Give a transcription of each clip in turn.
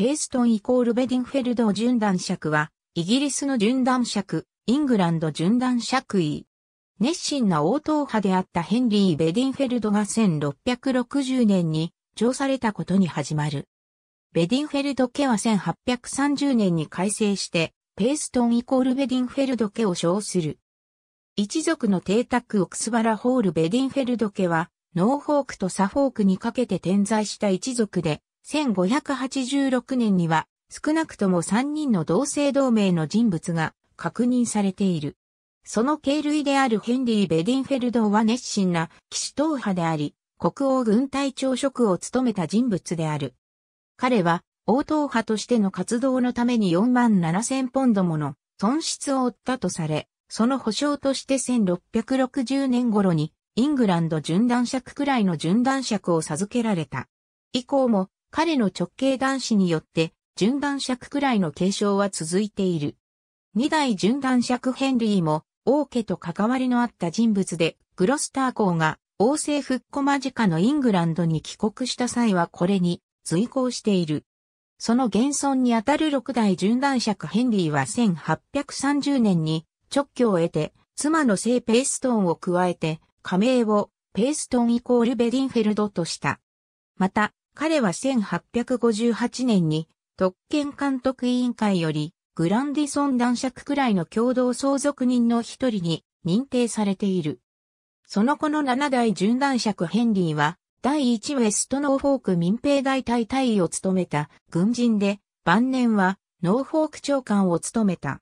ペーストンイコールベディンフェルド順断尺は、イギリスの順断尺、イングランド順断尺位。熱心な応答派であったヘンリー・ベディンフェルドが1660年に上されたことに始まる。ベディンフェルド家は1830年に改正して、ペーストンイコールベディンフェルド家を称する。一族の邸宅オクスバラホールベディンフェルド家は、ノーフォークとサフォークにかけて点在した一族で、1586年には少なくとも3人の同姓同名の人物が確認されている。その系類であるヘンリー・ベディンフェルドは熱心な騎士党派であり、国王軍隊長職を務めた人物である。彼は王党派としての活動のために4万7千ポンドもの損失を負ったとされ、その保証として1660年頃にイングランド殉断尺くらいの殉断尺を授けられた。以降も彼の直系男子によって、順断尺くらいの継承は続いている。二代順断尺ヘンリーも、王家と関わりのあった人物で、グロスター公が王政復古間近のイングランドに帰国した際はこれに随行している。その現存にあたる六代順断尺ヘンリーは1830年に直居を得て、妻の聖ペーストーンを加えて、加盟をペーストンイコールベディンフェルドとした。また、彼は1858年に特権監督委員会よりグランディソン男爵くらいの共同相続人の一人に認定されている。その後の7代準男爵ヘンリーは第1ウェストノーフォーク民兵大隊隊尉を務めた軍人で晩年はノーフォーク長官を務めた。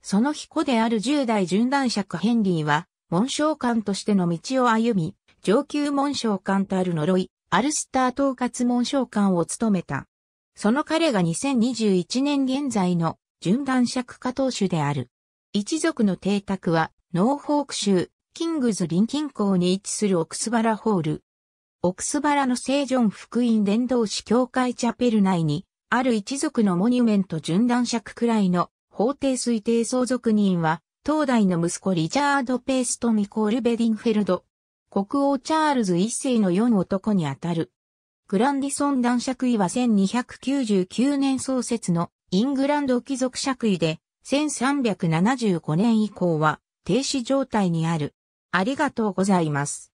その彦である10代準男爵ヘンリーは、紋章官としての道を歩み、上級紋章官たる呪い、アルスター統括門将官を務めた。その彼が2021年現在の順断尺家当主である。一族の邸宅は、ノーフォーク州、キングズリン近郊に位置するオクスバラホール。オクスバラの聖ジョン福音伝道師教会チャペル内に、ある一族のモニュメント順断尺くらいの法定推定相続人は、当代の息子リチャード・ペーストミコール・ベディンフェルド、国王チャールズ一世の4男にあたる。グランディソン男爵位は1299年創設のイングランド貴族爵位で、1375年以降は停止状態にある。ありがとうございます。